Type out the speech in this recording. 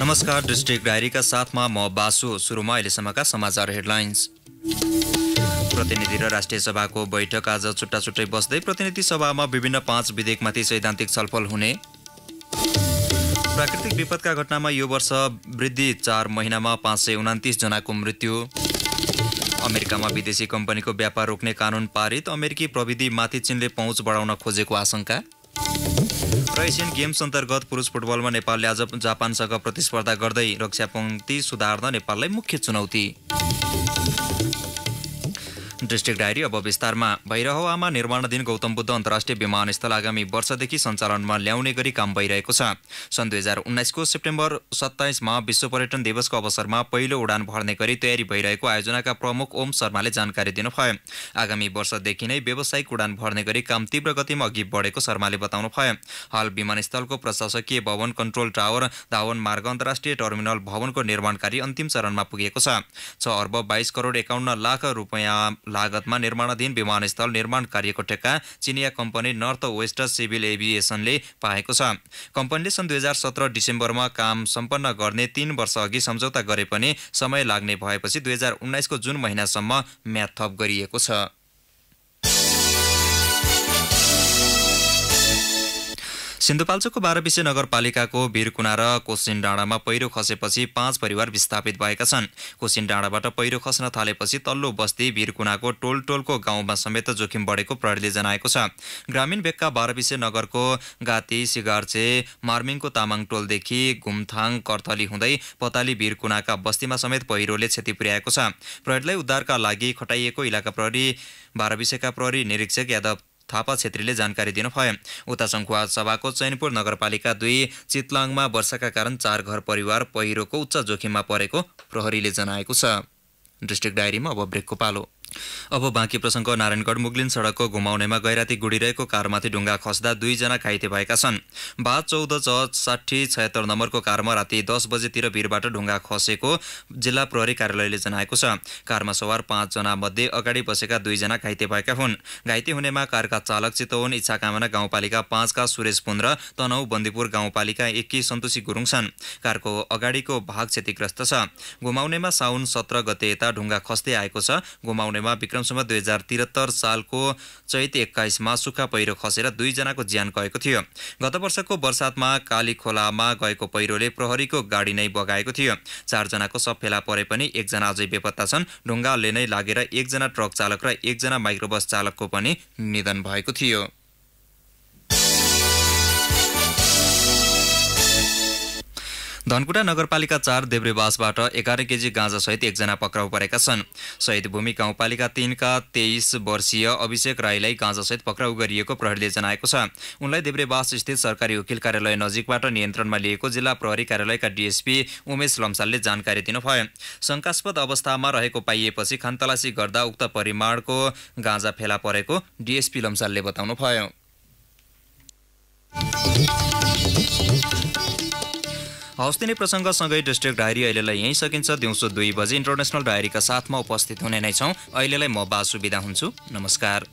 नमस्कार डिस्ट्रिक्ट डायरीका साथमा म बासु सुरुमा अहिलेसम्मका समाचार हेडलाइन्स प्रतिनिधि र राष्ट्रिय सभाको बैठक आज छुट्टा छुट्टै बस्दै प्रतिनिधि सभामा विभिन्न पाँच विधेयकमाथि सैद्धान्तिक छलफल हुने प्राकृतिक विपदका घटनामा यो वर्ष वृद्धि चार महिनामा पाँच सय उनातिसजनाको मृत्यु अमेरिकामा विदेशी कम्पनीको व्यापार रोक्ने कानुन पारित अमेरिकी प्रविधिमाथि चिनले पहुँच बढाउन खोजेको आशंका र एसियन गेम्स अन्तर्गत पुरुष फुटबलमा नेपालले आज जापानसँग प्रतिस्पर्धा गर्दै रक्षा पङ्क्ति सुधार्न नेपाललाई मुख्य चुनौती डिस्ट्रिक्ट डायरी अब विस्तारमा भैरहवामा निर्माणाधीन गौतम बुद्ध अन्तर्राष्ट्रिय विमानस्थल आगामी वर्षदेखि सञ्चालनमा ल्याउने गरी काम भइरहेको छ सन् दुई हजार उन्नाइसको सेप्टेम्बर सत्ताइसमा विश्व पर्यटन दिवसको अवसरमा पहिलो उडान भर्ने गरी तयारी भइरहेको आयोजनाका प्रमुख ओम शर्माले जानकारी दिनुभयो आगामी वर्षदेखि नै व्यावसायिक उडान भर्ने गरी काम तीव्र गतिमा अघि बढेको शर्माले बताउनुभयो हाल विमानस्थलको प्रशासकीय भवन कन्ट्रोल टावर धावन मार्ग अन्तर्राष्ट्रिय टर्मिनल भवनको निर्माण कार्य अन्तिम चरणमा पुगेको छ छ अर्ब बाइस करोड एकाउन्न लाख रुपियाँ लागतमा निर्माणाधीन विमानस्थल निर्माण कार्यको ठेक्का चिनिया कम्पनी नर्थ वेस्ट सिभिल एभिएसनले पाएको छ कम्पनीले सन् दुई हजार सत्र डिसेम्बरमा काम सम्पन्न गर्ने तीन वर्षअघि सम्झौता गरे पनि समय लाग्ने भएपछि दुई हजार उन्नाइसको जुन महिनासम्म म्याथप गरिएको छ सिन्धुपाल्चोकको विषय नगरपालिकाको बिरकुना र कोसिन डाँडामा पहिरो खसेपछि पाँच परिवार विस्थापित भएका छन् कोसिन डाँडाबाट पहिरो खस्न थालेपछि तल्लो बस्ती बिरकुनाको टोल टोलको गाउँमा समेत जोखिम बढेको प्रहरीले जनाएको छ ग्रामीण भेगका विषय नगरको गाती सिगार्चे मार्मिङको तामाङ टोलदेखि घुमथाङ कर्थली हुँदै पताली बिरकुनाका बस्तीमा समेत पहिरोले क्षति पुर्याएको छ प्रहरीलाई उद्धारका लागि खटाइएको इलाका प्रहरी विषयका प्रहरी निरीक्षक यादव थापा छेत्रीले जानकारी दिनुभयो उता सङ्खुवा सभाको चैनपुर नगरपालिका दुई चितलाङमा वर्षाका कारण चार घर परिवार पहिरोको उच्च जोखिममा परेको प्रहरीले जनाएको छ डिस्ट्रिक्ट डायरीमा अब ब्रेकको पालो अब बाँकी प्रसङ्ग नारायणगढ मुगलिन सडकको घुमाउनेमा गैराती गुडिरहेको कारमाथि ढुङ्गा खस्दा दुईजना घाइते भएका छन् बा चौध छ साठी छयत्तर नम्बरको कारमा राति दस बजेतिर भिरबाट ढुङ्गा खसेको जिल्ला प्रहरी कार्यालयले जनाएको छ कारमा सवार पाँचजना मध्ये अगाडि बसेका दुईजना घाइते भएका हुन् घाइते हुनेमा कारका चालक चितवन इच्छा कामना गाउँपालिका पाँचका सुरेश पुन्द्र तनहु बन्दीपुर गाउँपालिका एकी सन्तोषी गुरुङ छन् कारको अगाडिको भाग क्षतिग्रस्त छ घुमाउनेमा साउन सत्र गते यता ढुङ्गा खस्दै आएको छ घुमाउने समयमा विक्रमसम्म दुई हजार त्रिहत्तर सालको चैत एक्काइसमा सुक्खा पहिरो खसेर दुईजनाको ज्यान गएको थियो गत वर्षको वर्षातमा काली खोलामा गएको पहिरोले प्रहरीको गाडी नै बगाएको थियो चारजनाको सब फेला परे पनि एकजना अझै बेपत्ता छन् ढुङ्गाले नै लागेर एकजना ट्रक चालक र एकजना माइक्रोबस चालकको पनि निधन भएको थियो धनकुटा नगरपालिका चार देब्रेवासबाट एघार केजी गाँजासहित एकजना पक्राउ परेका छन् शहीद भूमि गाउँपालिका तिनका तेइस वर्षीय अभिषेक राईलाई गाँजासहित पक्राउ गरिएको प्रहरीले जनाएको छ उनलाई देब्रेवास स्थित सरकारी वकिल कार्यालय नजिकबाट नियन्त्रणमा लिएको जिल्ला प्रहरी कार्यालयका डिएसपी उमेश लम्सालले जानकारी दिनुभयो शङ्कास्पद अवस्थामा रहेको पाइएपछि खानतलासी गर्दा उक्त परिमाणको गाँजा फेला परेको डिएसपी लम्सालले बताउनुभयो प्रसङ्ग प्रसङ्गसँगै डिस्ट्रिक्ट डायरी अहिलेलाई यहीँ सकिन्छ दिउँसो दुई बजी इन्टरनेसनल डायरीका साथमा उपस्थित हुने नै छौँ अहिलेलाई म बासुविधा हुन्छु नमस्कार